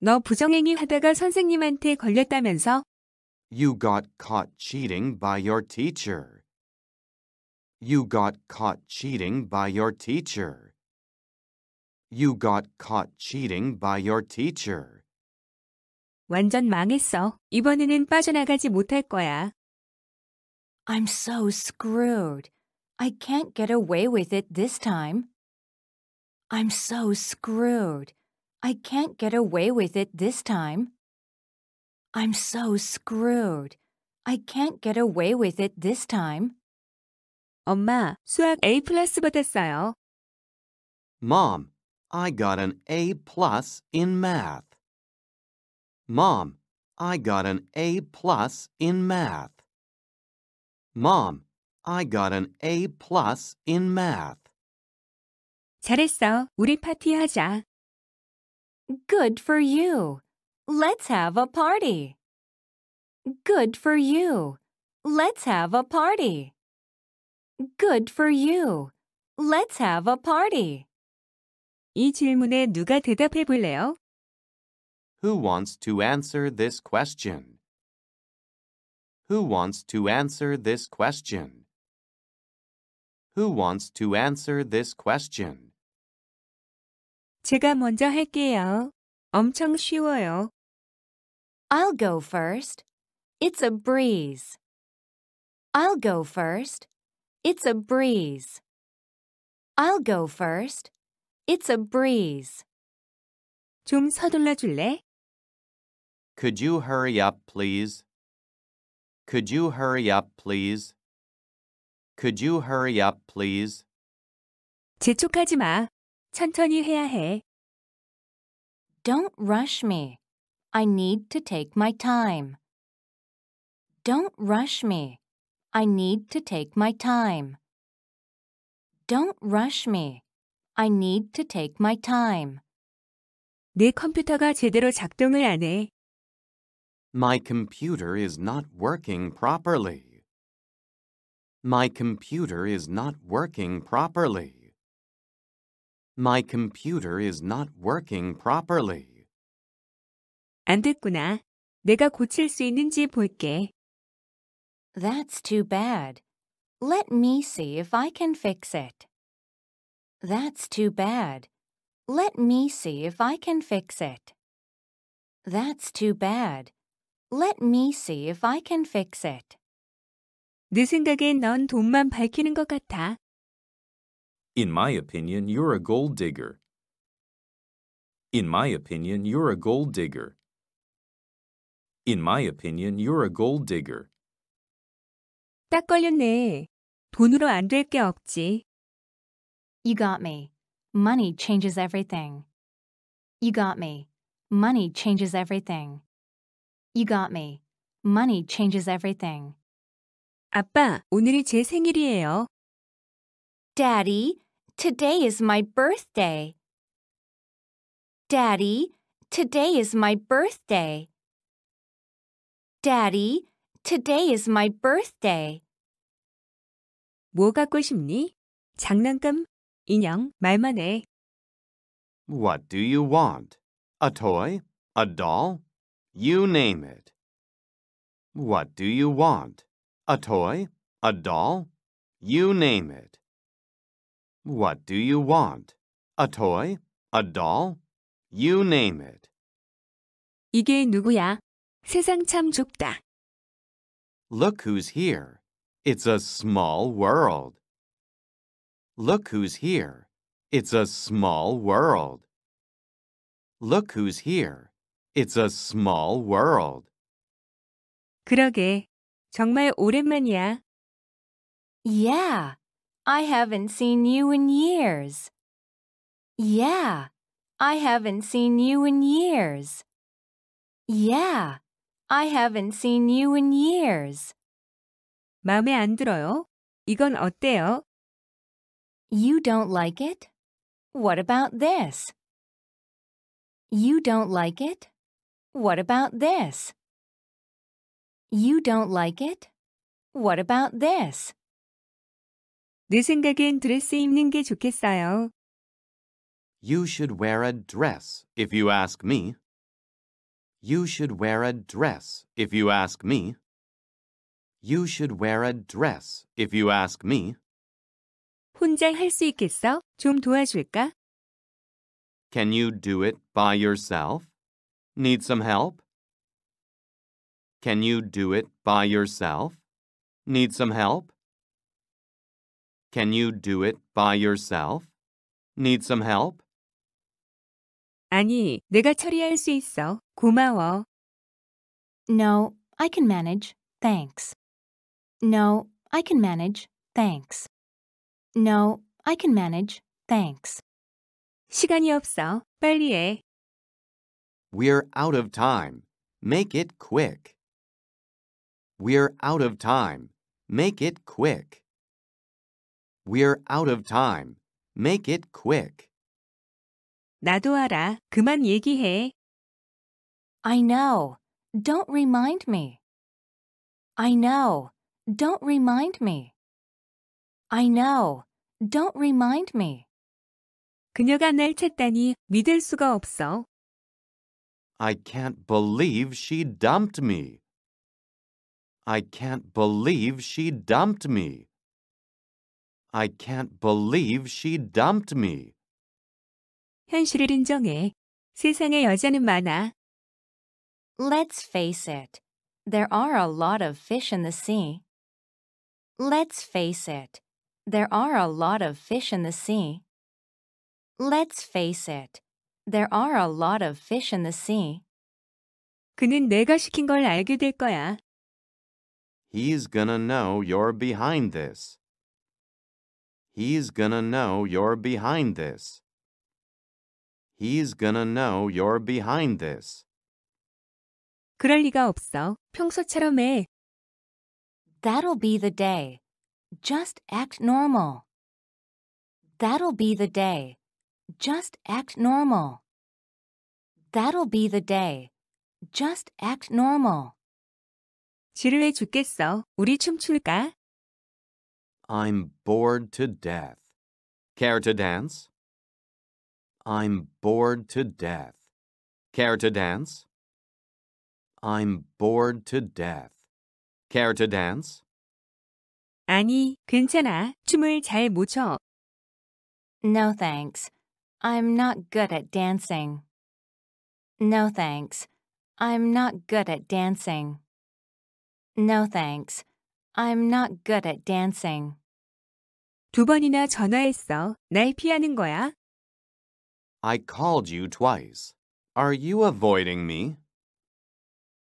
너 부정행위 하다가 선생님한테 걸렸다면서? You got caught cheating by your teacher. You got caught cheating by your teacher. You got caught cheating by your teacher. 완전 망했어. 이번에는 빠져나가지 못할 거야. I'm so screwed. I can't get away with it this time. I'm so screwed. I can't get away with it this time. I'm so screwed. I can't get away with it this time. 엄마, 수학 A 플러스 받았어요. Mom, I got an A plus in math. Mom, I got an A plus in math. Mom, I got an A plus in math. 잘했어. 우리 파티 하자. Good for you. Let's have a party. Good for you. Let's have a party. Good for you. Let's have a party. 이 질문에 누가 대답해 볼래요? Who wants to answer this question? Who wants to answer this question? Who wants to answer this question? 제가 먼저 할게요. 엄청 쉬워요. I'll go first. It's a breeze. I'll go first. It's a breeze. I'll go first. It's a breeze. 좀 서둘러 줄래? Could you hurry up, please? Could you hurry up, please? Could you hurry up, please? 재촉하지 마. 천천히 해야 해. Don't rush me. I need to take my time. Don't rush me. I need to take my time. Don't rush me. I need to take my time. 내 컴퓨터가 제대로 작동을 안 해. My computer is not working properly. My computer is not working properly. My computer is not working properly. 안 됐구나. 내가 고칠 수 있는지 볼게. That's too bad. Let me see if I can fix it. That's too bad. Let me see if I can fix it. That's too bad. Let me see if I can fix it. 내 생각엔 넌 돈만 밝히는 것 같아. In my opinion, you're a gold digger. In my opinion, you're a gold digger. In my opinion, you're a gold digger. 딱 걸렸네. 돈으로 없지. You got me. Money changes everything. You got me. Money changes everything. You got me. Money changes everything. 아빠, 오늘이 제 생일이에요. Daddy, Today is my birthday. Daddy, today is my birthday. Daddy, today is my birthday. 뭐 갖고 싶니? 장난감, 인형, 말만 해. What do you want? A toy? A doll? You name it. What do you want? A toy? A doll? You name it. What do you want? A toy? A doll? You name it. 이게 누구야? 세상 참 좁다. Look who's here. It's a small world. Look who's here. It's a small world. Look who's here. It's a small world. 그러게. 정말 오랜만이야. Yeah, I haven't seen you in years. Yeah, I haven't seen you in years. Yeah, I haven't seen you in years. 마음에 안 들어요. 이건 어때요? You don't like it? What about this? You don't like it? What about this? You don't like it? What about this? 내 생각엔 드레스 입는 게 좋겠어요. You should wear a dress if you ask me. You should wear a dress if you ask me. You should wear a dress if you ask me. 혼자 할 수 있겠어? 좀 도와줄까? Can you do it by yourself? Need some help? Can you do it by yourself? Need some help? Can you do it by yourself? Need some help? 아니, 내가 처리할 수 있어. 고마워. No, I can manage. Thanks. No, I can manage. Thanks. No, I can manage. Thanks. 시간이 없어. 빨리 해. We're out of time. Make it quick. We're out of time. Make it quick. We're out of time. Make it quick. 나도 알아. 그만 얘기해. I know. Don't remind me. I know. Don't remind me. I know. Don't remind me. 그녀가 날 찾다니 믿을 수가 없어. I can't believe she dumped me. I can't believe she dumped me. I can't believe she dumped me. 현실을 인정해. 세상에 여자는 많아. Let's face it. There are a lot of fish in the sea. Let's face it. There are a lot of fish in the sea. Let's face it. There are a lot of fish in the sea. 그는 내가 시킨 걸 알게 될 거야. He's gonna know you're behind this. He's gonna know you're behind this. He's gonna know you're behind this. 그럴 리가 없어. 평소처럼 해. That'll be the day. Just act normal. That'll be the day. Just act normal. That'll be the day. Just act normal. 지루해 죽겠어. 우리 춤출까? I'm bored to death. Care to dance? I'm bored to death. Care to dance? I'm bored to death. Care to dance? 아니, 괜찮아. 춤을 잘 춰. No thanks. I'm not good at dancing. No thanks. I'm not good at dancing. No thanks. I'm not good at dancing. 두 번이나 전화했어. 날 피하는 거야? I called you twice. Are you avoiding me?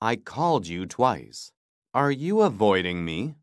I called you twice. Are you avoiding me?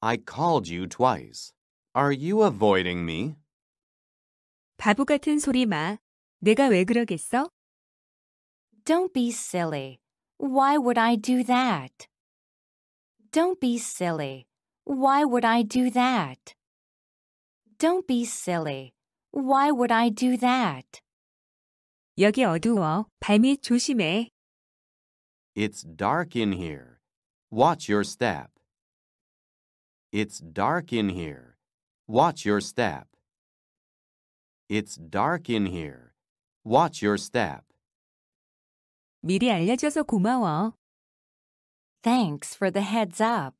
I called you twice. Are you avoiding me? 바보 같은 소리 마. 내가 왜 그러겠어? Don't be silly. Why would I do that? Don't be silly. Why would I do that? Don't be silly. Why would I do that? 여기 어두워. 발밑 조심해. It's dark in here. Watch your step. It's dark in here. Watch your step. It's dark in here. Watch your step. 미리 알려줘서 고마워. Thanks for the heads up.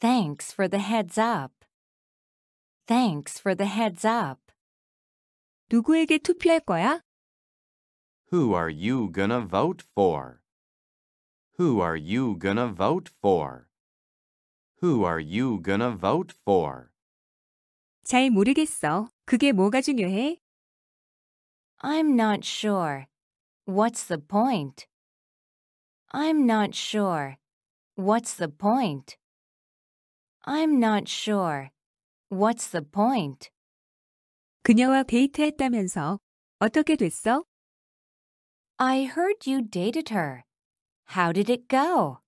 Thanks for the heads up. Thanks for the heads up. 누구에게 투표할 거야? Who are you gonna vote for? Who are you gonna vote for? Who are you gonna vote for? 잘 모르겠어. 그게 뭐가 중요해? I'm not sure. What's the point? I'm not sure. What's the point? I'm not sure. What's the point? 그녀와 데이트했다면서. 어떻게 됐어? I heard you dated her. How did it go?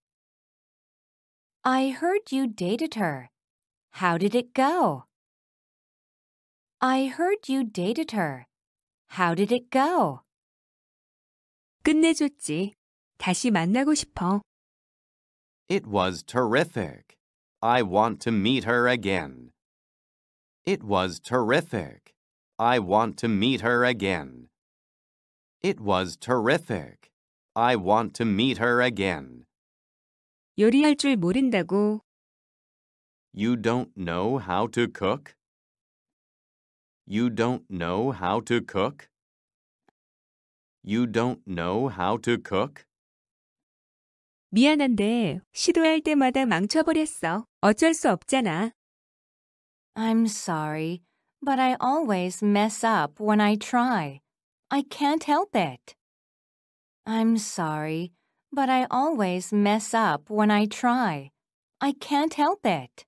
I heard you dated her. How did it go? I heard you dated her. How did it go? 끝내줬지. 다시 만나고 싶어. It was terrific. I want to meet her again. It was terrific. I want to meet her again. It was terrific. I want to meet her again. 요리할 줄 모른다고. You don't know how to cook? You don't know how to cook? You don't know how to cook? 미안한데 시도할 때마다 망쳐버렸어. 어쩔 수 없잖아. I'm sorry, but I always mess up when I try. I can't help it. I'm sorry, but I always mess up when I try. I can't help it.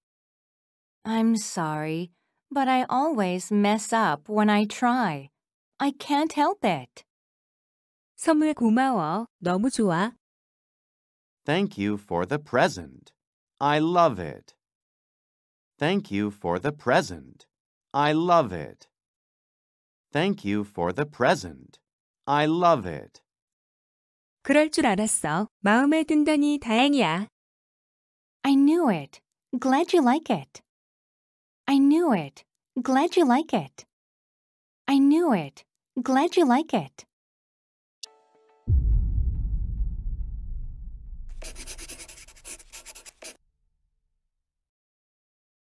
I'm sorry, but I always mess up when I try. I can't help it. 선물 고마워. 너무 좋아. Thank you for the present. I love it. Thank you for the present. I love it. Thank you for the present. I love it. 그럴 줄 알았어. 마음에 든다니 다행이야. I knew it. Glad you like it. I knew it. Glad you like it. I knew it. Glad you like it.